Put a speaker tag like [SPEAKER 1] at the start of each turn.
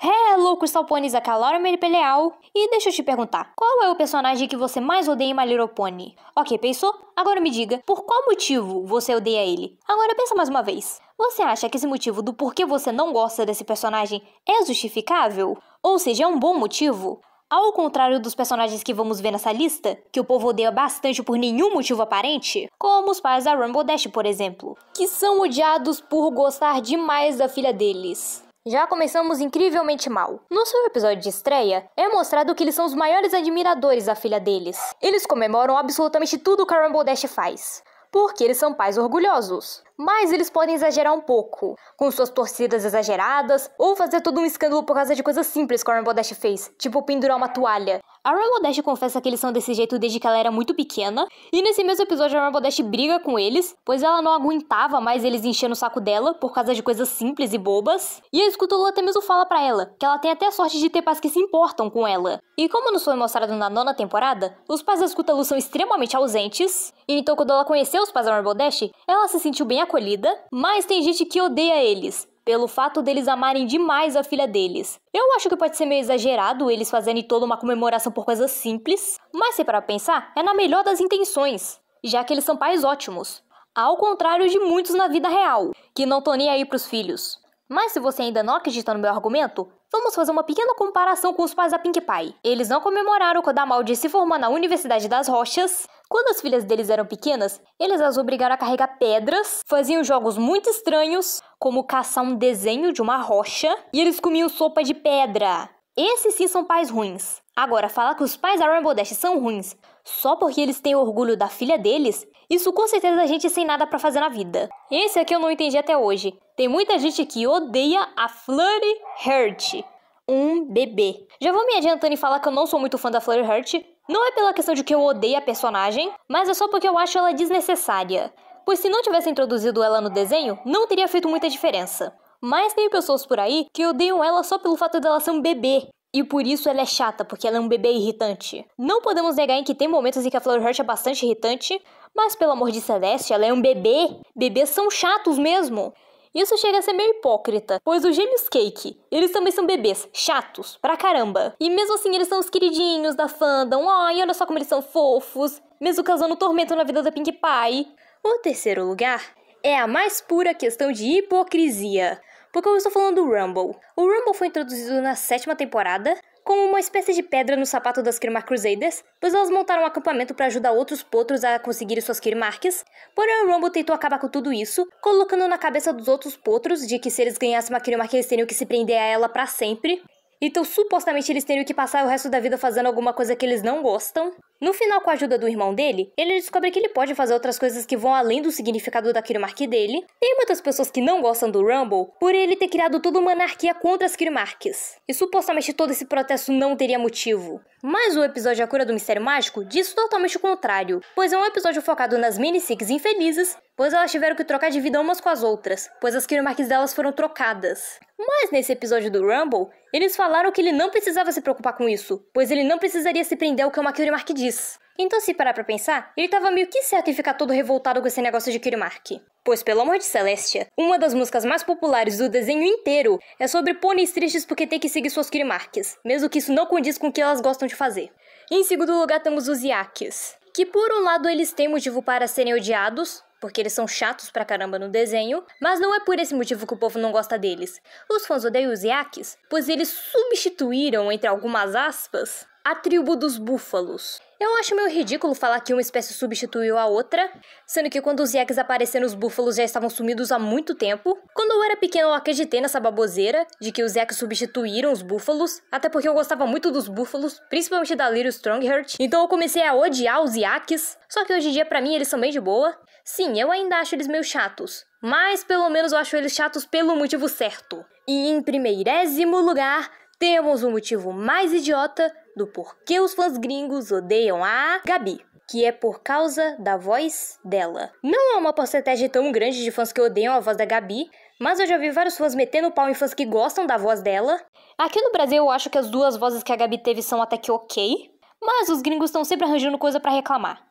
[SPEAKER 1] Hello, Crystal Ponies, aqui é a Laura Merpeleal. E deixa eu te perguntar, qual é o personagem que você mais odeia em My Little Pony? Ok, pensou? Agora me diga, por qual motivo você odeia ele? Agora pensa mais uma vez. Você acha que esse motivo do porquê você não gosta desse personagem é justificável? Ou seja, é um bom motivo? Ao contrário dos personagens que vamos ver nessa lista, que o povo odeia bastante por nenhum motivo aparente, como os pais da Rumble Dash, por exemplo, que são odiados por gostar demais da filha deles. Já começamos incrivelmente mal. No seu episódio de estreia, é mostrado que eles são os maiores admiradores da filha deles. Eles comemoram absolutamente tudo que a Rumble Dash faz porque eles são pais orgulhosos mas eles podem exagerar um pouco, com suas torcidas exageradas, ou fazer todo um escândalo por causa de coisas simples que a Rainbow Dash fez, tipo pendurar uma toalha. A Rainbow Dash confessa que eles são desse jeito desde que ela era muito pequena, e nesse mesmo episódio a Rainbow Dash briga com eles, pois ela não aguentava mais eles enchendo o saco dela por causa de coisas simples e bobas, e a Scutulu até mesmo fala para ela que ela tem até a sorte de ter pais que se importam com ela. E como nos foi mostrado na nona temporada, os pais da Scutulu são extremamente ausentes, e então quando ela conheceu os pais da Rainbow Dash, ela se sentiu bem acolhida, mas tem gente que odeia eles. Pelo fato deles amarem demais a filha deles. Eu acho que pode ser meio exagerado eles fazerem toda uma comemoração por coisas simples, mas se para pensar, é na melhor das intenções, já que eles são pais ótimos. Ao contrário de muitos na vida real, que não estão nem aí pros filhos. Mas se você ainda não acredita no meu argumento, vamos fazer uma pequena comparação com os pais da Pink Pie. Eles não comemoraram quando a Maldi se formou na Universidade das Rochas, quando as filhas deles eram pequenas, eles as obrigaram a carregar pedras, faziam jogos muito estranhos, como caçar um desenho de uma rocha, e eles comiam sopa de pedra. Esses sim são pais ruins. Agora, falar que os pais da Rainbow Dash são ruins só porque eles têm orgulho da filha deles, isso com certeza a gente sem nada para fazer na vida. Esse aqui eu não entendi até hoje. Tem muita gente que odeia a Flurry Hurt. Um bebê. Já vou me adiantando e falar que eu não sou muito fã da Flurry Hurt, não é pela questão de que eu odeio a personagem, mas é só porque eu acho ela desnecessária. Pois se não tivesse introduzido ela no desenho, não teria feito muita diferença. Mas tem pessoas por aí que odeiam ela só pelo fato dela ser um bebê. E por isso ela é chata, porque ela é um bebê irritante. Não podemos negar em que tem momentos em que a Flower Heart é bastante irritante, mas pelo amor de Celeste, ela é um bebê. Bebês são chatos mesmo. Isso chega a ser meio hipócrita, pois os gêmeos Cake, eles também são bebês, chatos, pra caramba. E mesmo assim, eles são os queridinhos da fandom, ai, olha só como eles são fofos, mesmo causando tormento na vida da Pink Pie. O terceiro lugar é a mais pura questão de hipocrisia. Porque eu estou falando do Rumble. O Rumble foi introduzido na sétima temporada, como uma espécie de pedra no sapato das Kirmar Crusaders, pois elas montaram um acampamento para ajudar outros potros a conseguirem suas Kirmarks, porém o Rumble tentou acabar com tudo isso, colocando na cabeça dos outros potros de que se eles ganhassem uma Kirmark eles teriam que se prender a ela para sempre, então supostamente eles teriam que passar o resto da vida fazendo alguma coisa que eles não gostam, no final, com a ajuda do irmão dele, ele descobre que ele pode fazer outras coisas que vão além do significado da Kirimark dele. Tem muitas pessoas que não gostam do Rumble por ele ter criado toda uma anarquia contra as Kirimarks. E supostamente todo esse protesto não teria motivo. Mas o episódio A Cura do Mistério Mágico diz totalmente o contrário, pois é um episódio focado nas mini-six infelizes, pois elas tiveram que trocar de vida umas com as outras, pois as Kirimarks delas foram trocadas. Mas nesse episódio do Rumble, eles falaram que ele não precisava se preocupar com isso, pois ele não precisaria se prender ao que uma Kirimark diz disso. Então, se parar pra pensar, ele tava meio que certo em ficar todo revoltado com esse negócio de Kirimark. Pois, pelo amor de Celestia, uma das músicas mais populares do desenho inteiro é sobre pôneis tristes porque tem que seguir suas Kirimarks, mesmo que isso não condiz com o que elas gostam de fazer. Em segundo lugar, temos os Iakis, que por um lado eles têm motivo para serem odiados, porque eles são chatos pra caramba no desenho, mas não é por esse motivo que o povo não gosta deles. Os fãs odeiam os Iakis, pois eles substituíram, entre algumas aspas, a tribo dos búfalos. Eu acho meio ridículo falar que uma espécie substituiu a outra, sendo que quando os yaks apareceram, os búfalos já estavam sumidos há muito tempo. Quando eu era pequeno, eu acreditei nessa baboseira de que os yaks substituíram os búfalos, até porque eu gostava muito dos búfalos, principalmente da Little Strongheart, então eu comecei a odiar os yaks, só que hoje em dia, para mim, eles são bem de boa. Sim, eu ainda acho eles meio chatos, mas pelo menos eu acho eles chatos pelo motivo certo. E em primeirésimo lugar, temos o um motivo mais idiota do porquê os fãs gringos odeiam a Gabi que é por causa da voz dela. Não há uma porcentagem tão grande de fãs que odeiam a voz da Gabi, mas eu já vi vários fãs metendo pau em fãs que gostam da voz dela. Aqui no Brasil eu acho que as duas vozes que a Gabi teve são até que ok, mas os gringos estão sempre arranjando coisa para reclamar.